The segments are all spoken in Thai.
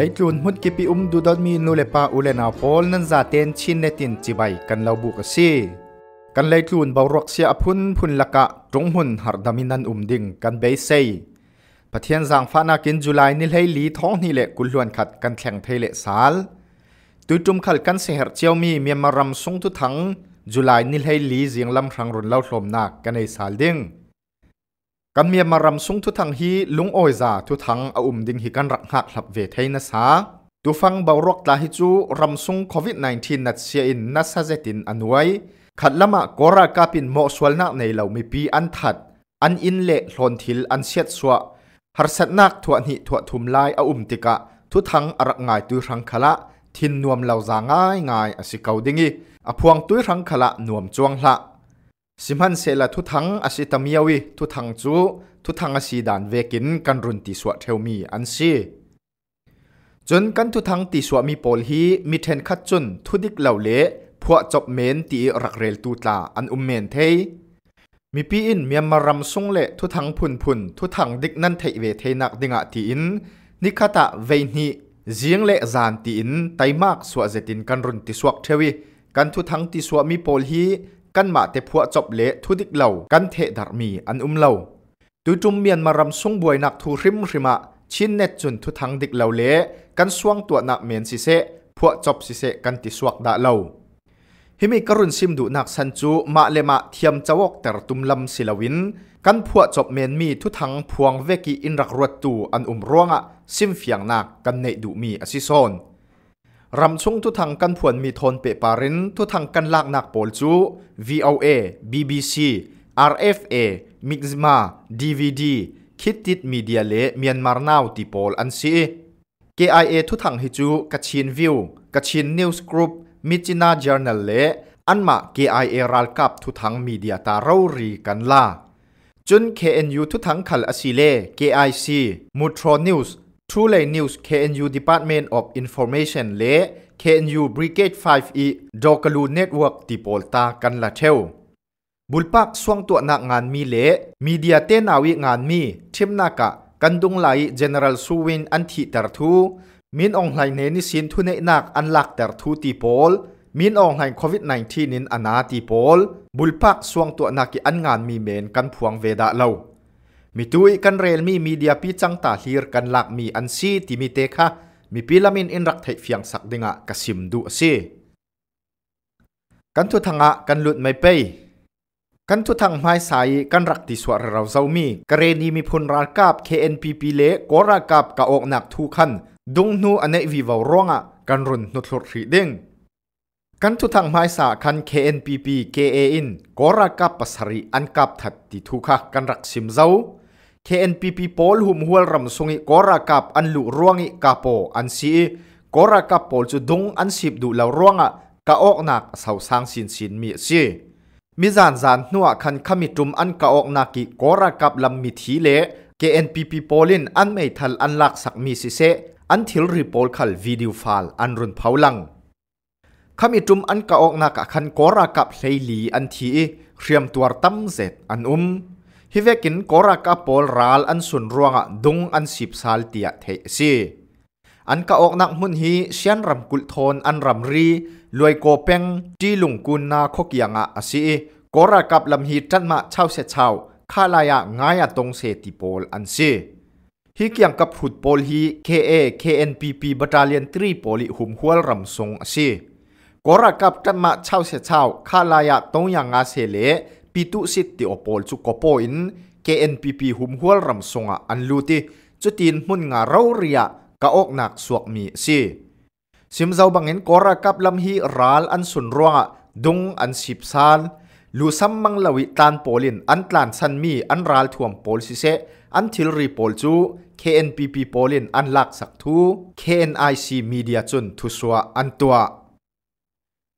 ลจุนหุ่นกิปิอุมดูดอดมีนูเลปาอุเลนาพอลนันซาเตนชินเนตินจิบายกันเลาบุกซีกันเลจุนบารกเสียพุนพุนละกะตรงหุ่นหารดามินันอุมดิงกันเบยเซปะเทียนจางฟานากินจุลายนิเลลีท้องนี่แหละกุลวนขัดกันแข่งเทเลสาลตุยจุมขัดกันเสียเจียวมีเมียมารำสงทุทังจุลายนิเลลีเสียงลำครังรุนเล่าลมนักกันในสาลดิงันมีมารำสุงทุทังฮีลุงโอยจาทุทังอุ่มดิงฮีกันรักหักหลับเวทให้นะซาตุฟังเบารกตาฮิจูรำสุงโควิด -19 นัดเชียอินนัสเซจินอันไวขัดละมะกรากาปินโมสวลนักในเหล่ามีปีอันถัด อันอินเละลนทิลอันเชียดสวะหรสัตนักทวนหิทวทุมไลาอุ่มติกะทุทังรักงายตัวรังขละทินนวมเหล่าจางง่ายง่ายอสิเกาดิงอีอพวงตวรังขละนวมจวงละสิมันเซลทุทังอาศิตมียวิทุทังจูทุทังอาศิดานเวกินกันรุนติสวะเทวมีอันซีจนกันทุทังติสวะมีโปลฮีมีเทนขัดจนทุดิกเหล่าเละพวกจบเมนตีรักเรลตูตาอันอุมเมนเทมีปีอินเมียมารำสงเละทุทังพุนพุนทุทังดิกนันเทเวเทนักดิงาตีอินนิคตะเวนีเจียงเละจานตีอินไตมากสวะเจตินกันรุนติสวะเทวีกันทุทังติสวะมีโปลฮีกันมาเตพัวจบเละทุดิกเหลากันเทดารมีอันอุ้มเหลาตัวจุมเมียนมารำสงบวยนักทูริมริมะชิ้นเนจุนทุทังดิกเหลาเละกันสวงตัวนักเมียนสิเสพัวจบสิเสกันติสวกดาเหลาาฮิมีกรุนซิมดูนักสันจูมาเลมาเทียมจวกแต่ตุมลำศิลวิน กันพัวจบเมนมีทุทังพวงเวกีอินรักรวดตูอันอุ้มร่วงอะซิมเฟียงนักกันเนดูมีอสิซอนรำชุ่งทุทังกันผวนมีทนเปปารินทุทังกันลากนักโปลจู VOA BBC RFA มิกซ์มา DVD คิดติดมีเดียเลเมียนมาร์นาวติโปลอันซี KIA ทุทังฮิจูกัะชินวิวกัะชินนิวส์กรุ๊ปมิจินาเจาร์นัลเลอันมา KIA รัลกับทุทังมีเดียตาเรารีกันลาจน KNU ทุทังขัลอสิเล KIC มูทรอนิวส์ทูเลนิวส์ KNU Department of Information เล KNU Brigade 5E ดอกลูเน็ตเวิร์กติปอลตากันละเทวบุลปักสวงตัวนักงานมีเลมีเดียเตนาวิงานมีเทมนากะกันดุงไหล General Suwin อันทิตรทูมินองไหลเนนิสินทุเนนักอันหลักตรทูติปอลมินองไหลโควิด -19 นินอนาติปอลบุลปักสวงตัวนักอันงานมีเมนกันพวงเวดาเลามีตุยกันเรลมีมีเดียพิจังตาฮีร์กันหลักมีอันซีที่มีเตคะมีพิลามินอินรักเทเฟียงสักดิงะกสิมดูซีกันทุทังะกันหลุดไม่ไป กันทุทังไม่สายกันรักติสวรเราเซามีกรณีมีพลรากาบ KNPP เลกรากาบกะออกหนักทุขันดุงนูอันเนวิวาวร้องะกันรุนนุทลรีเด้งกันทุทังไม่สาคัน KNPP KA อินกรากาบปัสริอันกาบถัดติทุกะกันรักสิมเจ้า KNPP Paul hum hual ram sungi kora kap an lu ruangi kapo an si kora kap Paul chu dung an sip du lau ruanga ka ok nak sau sang sin sin mi si mi zan zan nuwa khan khami tum an ka ok nak ki kora kap lam mi thi le KNPP Paulin an mei thal an lak sak mi si se an thil ri Paul khal video file an run phaulang khami tum an ka ok nak khan kora kap hlei li an thi riam tuar tam zet an um ฮิเวกินกรักอปอลรัลอันสุนรวงะดุงอันสิบสัลเตียเทซีอันกาออกนักมุนฮีเชียนรำกุลทนอันรำรีลวยโกเปงจีลุงกุนนาคกยังะอสีกรักับลำฮีจันมาเช่าเสเช่าคาลายะงายตงเซติปอลอันซีฮิกยังกับฮุดโอลฮี KA KNPP บัตาเลียนทรีปอลิหุมหัวรำทรงอสีกรักับจันมาเช่าเสเช่าคาลายะตงยังอาเซเล pitu sit ti opol chu kopo in KNPP humhual ramsonga anluti chutin mun nga roria ka ok nak suak mi si simzau bangin kora kap lam hi ral an sunruanga dung an sipsan lu sammang lawi tan polin an tlan san mi an ral thuam pol si se an thil ri pol chu KNPP polin an lak sak thu KNIC media chun thu suwa an tua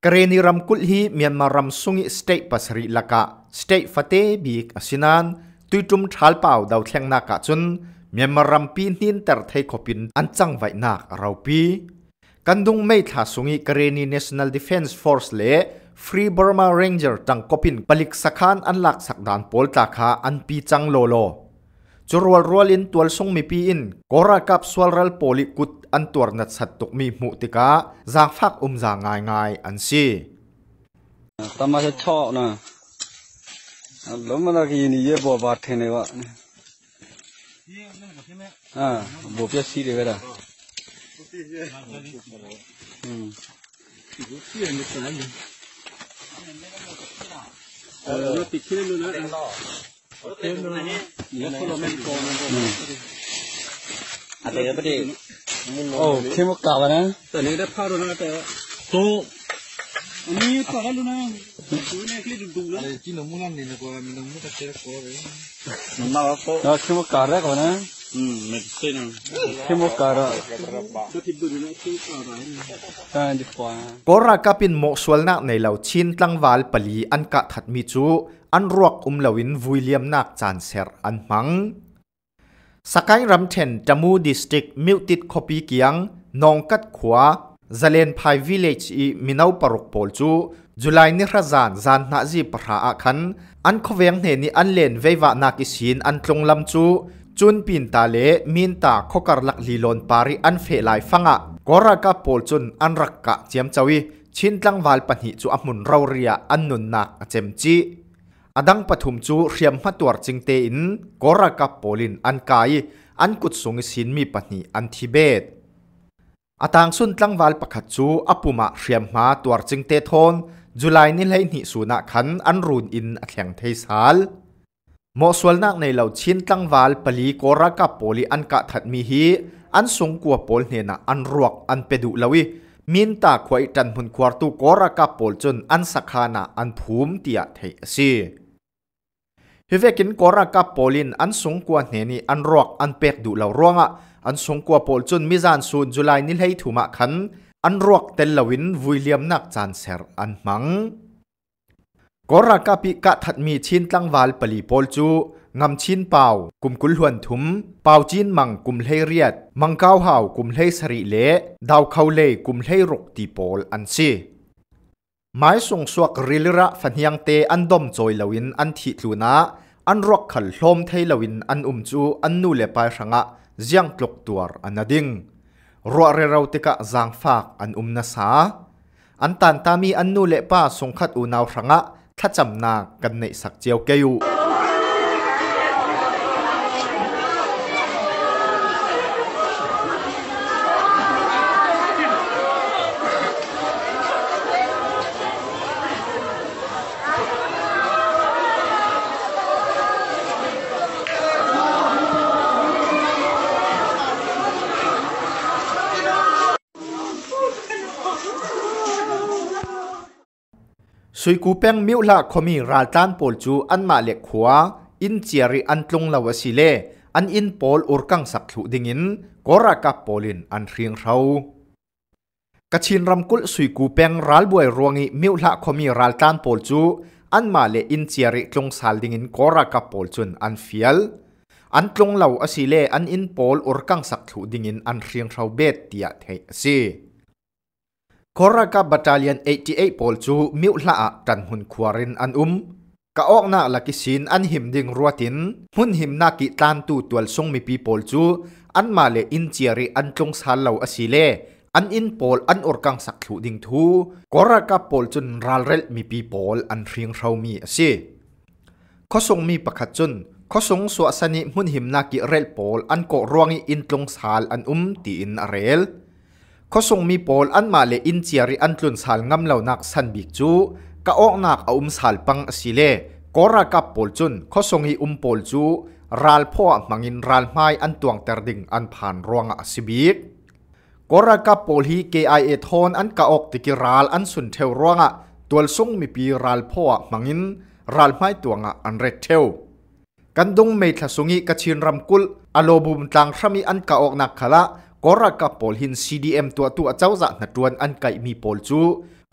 Kareni ramkul hi Myanmar ram sungi state pasari laka สเตย์ฟัตเต้บีกอสินันตุยจุมทัลป่าวดาวเทียงนักจุนเมียมรัมปีนินเตอร์ไทยคบินอันจังไว้นักราปีกันดุงไม่ท่าสุงิกเรนีเนชั่นแนลดิฟเอนซ์ฟอร์สเล่ฟรีบอร์มาเรนเจอร์จังคบินปลิกสักกานอันลักสักดานโพลตากาอันปีจังโลโลจรวลรัวลินตัวสลงมีปีอินกอรากับสวรรค์โพลิกุดอันตัวนัดสัตตุกมีมุติกาจากฟักอุ้มจางง่ายง่ายอันซีตามมจะชอบนะလုံးမနာကရင်ရေပေါ်ပါထင်တယ်ကွာအာဘောยสีเลย်ပဲလားอืมเออติดขึ้นเลยนะเอต็มเลยเนี่ยคนเราไม่โกเนะอะไรก็ไม่ไเ้โอ้เข้มกาเนะแต่นี้ได้ผีาโดนอะไรแต่โตนี่ก็ฮัลโนะคุณเอกลีดูแลทีนมุนันนี่นะก็มีนมุนัดเชื็วาเองนาแล้วที่มกการ์ดก่นะอืมไม่ใช่นะทีมกการ์ดชุดที่ดูนะชุดการ์ดใช่ดีกว่ากอร์รกับนมกสวลนักในเหล่าชินตั้งวาลปลีอันกะถัดมีจูอันรักอุ้มเลวินวิลเลียมนักจานเซอร์อันมังสกายรัมเทนจามูดิสติกมิวติดคอปีเกียงนองกัดขวาจาเลนพายวิลเลจอีมินาวปรุกโพลจู จุลายนิรจานจานนาจีปราอาคันอันควงเหนีอันเลนเววานากิสินอันตรงลำจูจุนปินตาเลมินตาโคกรลักลีลอนปารีอันเฟลายฟังะกอรากาโพลจุนอันรักกะเจียมจวีชินตังวาลปันหิจูอัมุนราเรียอันนุนนาเจมจีอดังปฐุมจูเรียมมาตัวจิงเตอินกอรากาโพลินอันกาย อันกุดสงสินมีปันหิอันทิเบตอาตังสุนตังวาลปะขัดจูอัปปุมาเรียมมาตัวจึงเตทอนจุลัยนิเลนิสุนักขันอันรุนอินอัตยังเทศาลมอสวลนักในเหล่าชินตังวาลปลีโกรากับโพลีอันกะทัดมีฮีอันสงกัวโพลเนนะอันรวกอันเปดุลาวิมินตาควายจันพุนควาตุกรากับโพลจนอันสักขานะอันภูมิเตียเทศีเฮเวกินกรากับโพลินอันสงกัวเนนี่อันรักอันเปิดดุลาร่วงอ่ะอันสงกัวปอลจนมิจานซูนจุลายนิเลยถูมาขันอันรวกเตลลวินวุยเลียมนักจานเซรอันมังกอรากาปิกะถัดมีชินตั้งวาลปลีปอลจูงำชินเป่ากุมกุลหวนถุมเป่าจีนมังกุมเลเรียดมังก้าวห่าวกุมเลสริเลดาวเขาเลกุมเลรกตีปอลอันซีหมายส่งสวกริลระฟันยังเตอันดมจอยลวินอันทิลูนาอันรักขัลลมเทลวินอันอุมจูอันนูเลปายรังะ ziang tlok tuar an ading ruah re rau tika zang fak an um na sa an tan tami an nu le pa songkhat u naw ranga thacham na kan nei sak cheu keu สุยกูเป้งมิวละคอมีราตันปอลจูอันมาเล็กหัวอินเจริอันตรงลาวสิเลอันอินปอลอุรกังสักถุดิงินกอรากับปอลินอันเรียงเรากะชินรำกุลสุยกูเป้งรัลบวยรวงอีมิวละคอมีราตันปอลจูอันมาเลอินเจริตรงสาลดิงินกอรากับปอลจุนอันเฟียลอันตรงลาวสิเลอันอินปอลอุรกังสักถุดิงินอันเรียงเราเบ็ดเตียเทซีคอร์กับบัตเลียน88ปอลจูมิวละตันหุ่นควารินอันอุ้มกะออกนาลักสินอันหิมดิงรัวตินหุ่นหิมนากิตานตูตัวลทงมีปีปอลจูอันมาเลอินเจริอันจงสาลเหลาอสิเลอันอินปอลอันอุรกังสักหูดิงทูกอร์กาปอลจุนรัลเรลมีปีปอลอันเรียงเรามีอสิข้อทรงมีประคัดจุนข้อสงสวสนิมุ่นหิมนากิเรลปอลอันกอรวงอินตรงสาลอันอุ้มตีอินเรลขาส่งมีปอลอันมาเลอินเจียริอันตุนสารงำเหล่านักสันบิกจูก็ออกนักอุ้มสารปังสิเลกอรากับปอลจุนเขาส่งอุ้มปอลจูรัลพ่อมังินรัลไม่อันตวงเตอร์ดิงอันผ่านรวงอสิบิกกอรากับปอลฮีเกไอเอทอนอันก็ออกติกิรัลอันสุนเทวรวงตัวส่งมีปีรัลพ่อมังินรัลไม่ตวงอันเรดเทว กันดงเมทสุงีกชินรำกุลอโลบุมตังพรมีอันก็ออกนักขละกอรักับพอลินซีดีเอ็มตัวตัวเจ้าจะนัดดวลอันไกมีพอลจู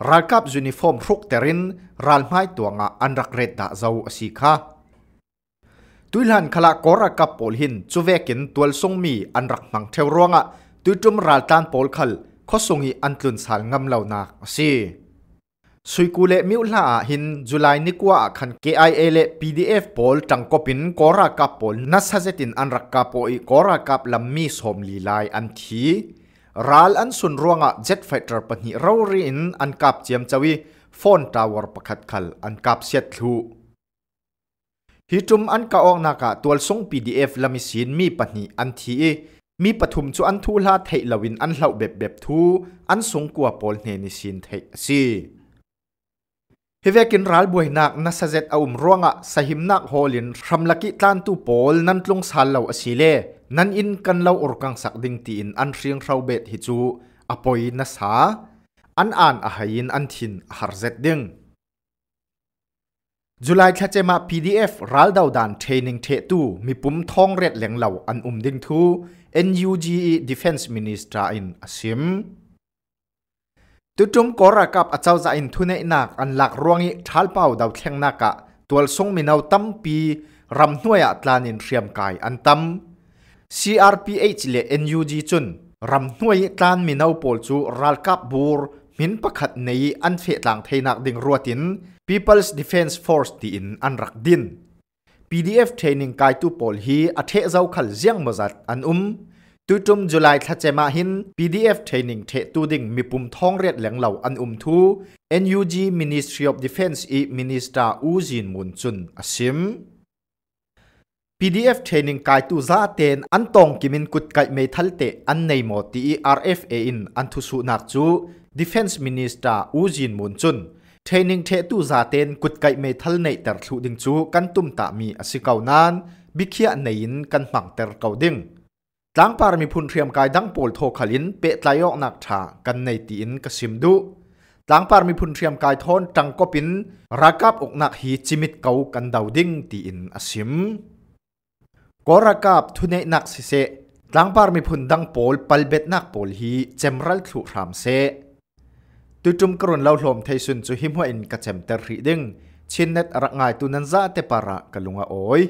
รักับยูนิฟอร์มรุกเตรินรันไม้ตัวงะอันรักเรดดาเจ้าสิค่ะตุลันขลักกอรักับพอลินจูเวกินตัวส่งมีอันรักมังเทวรวงะตุจุมรัลตันพอลคัลข้อส่งอีอันตุนสารงำเหล่านักสีสุยกูเลมิวลาหินจุลัยนิกว่าขัน KIA เล่ PDF ปอลจังกบินกอรากับปอลนัสเซตินอันรักกับพอยกอรากับลำมีสมลีลายอันทีรัลอันสุนรวงอ่ะจ็ t ไฟเ h อ e r ปนิเราเรียนอันกับเจียมจวีฟอนทาวเวอร์ประคัดขัลอันกับเสียทลูฮิตุมอันกะออกนักะตัวส่ง PDF ลำมิสินมีปนิอันทีมีปฐุมจอันทูลาเทยลวินอันเหล่าเบ็บเบ็บทูอันสงกัวปอลเนนิสินเทยซีฮิเวกินรัลบุยนักนัสเซตอาอุมร่วงะสหิมนักฮอลินรำลักิตันตูโอลนันตลงสัลเลวอสิเล นันอินกันเลาอุรกังสักดิงตีนอันเรียงราวเบ็ดฮิจูอปอยนัสฮาอันอ่านอาหายินอันทินฮาร์เซตดิงจุลัยแคเจมาพีีดเอฟรัลดาวดานเทรนนิ่งเทตูมีปุ่มทองเร็ดแหลงเหล่าอันอุมดิงทูเอ็นยูจีดีเฟน n ์มินิสตร e อินอ s ิมตุจุมกอรากับอาจารย์จะอินทุเนนักอันหลักรวงีทัลเป่าดาวเทียงนักะตัวทรงมีนาวตั้มปีรำหน่วยอัตลานินเทียมกายอันตั้ม CRPH เล NUG จุนรำหน่วยตานมีนาวปอลจูรัลกับบูร์มินประคัดในอันเฟตหลังเทนักดิ่งรัวติน People's Defense Force ที่อินอันรักดิน PDF training กายตุปอลฮีอาเทเจ้าขัลเจียงมาจัดอันอุ้มตุตุมจุลายทัจมาหิน PDF training เทตูดิ่งมีปุ่มท้องเรียดแหลงเหล่าอันอุมทู NUG Ministry of Defense อี Minister อูจินมุนจุนอาซิม PDF training kai tu za ten an tong kimin kut kai me thal te an nei mo ti RFA in an thu su nak chu Defense Minister Ujin Munchun training the tu za ten kut kai me thal nei ter thu ding chu kan tum ta mi asikau nan bikhia nei in kan hmang ter kau ding ตังปารมีพุนเทียมกายดังโปลโทขลินเปะไลอกนักถากันในตีนกสิมดูตังปารมีพุนเทียมกายทอนจังก็ปินรักับอกนักฮีจิมิตเกากันดาวดิ้งตีอินอสิมก็รักับทุนเนนักสิเซตังปารมีพุนดังโปลปัลเบตนักโปลฮีเจมรัลสุรามเซตุจุมกรุนเล่าลมไทยสุนจุหิมหัวอินกระเจมเตอร์ฮีดิ้งชินเนตรักงายตุนันซาเตปาระกะลุงอาโอย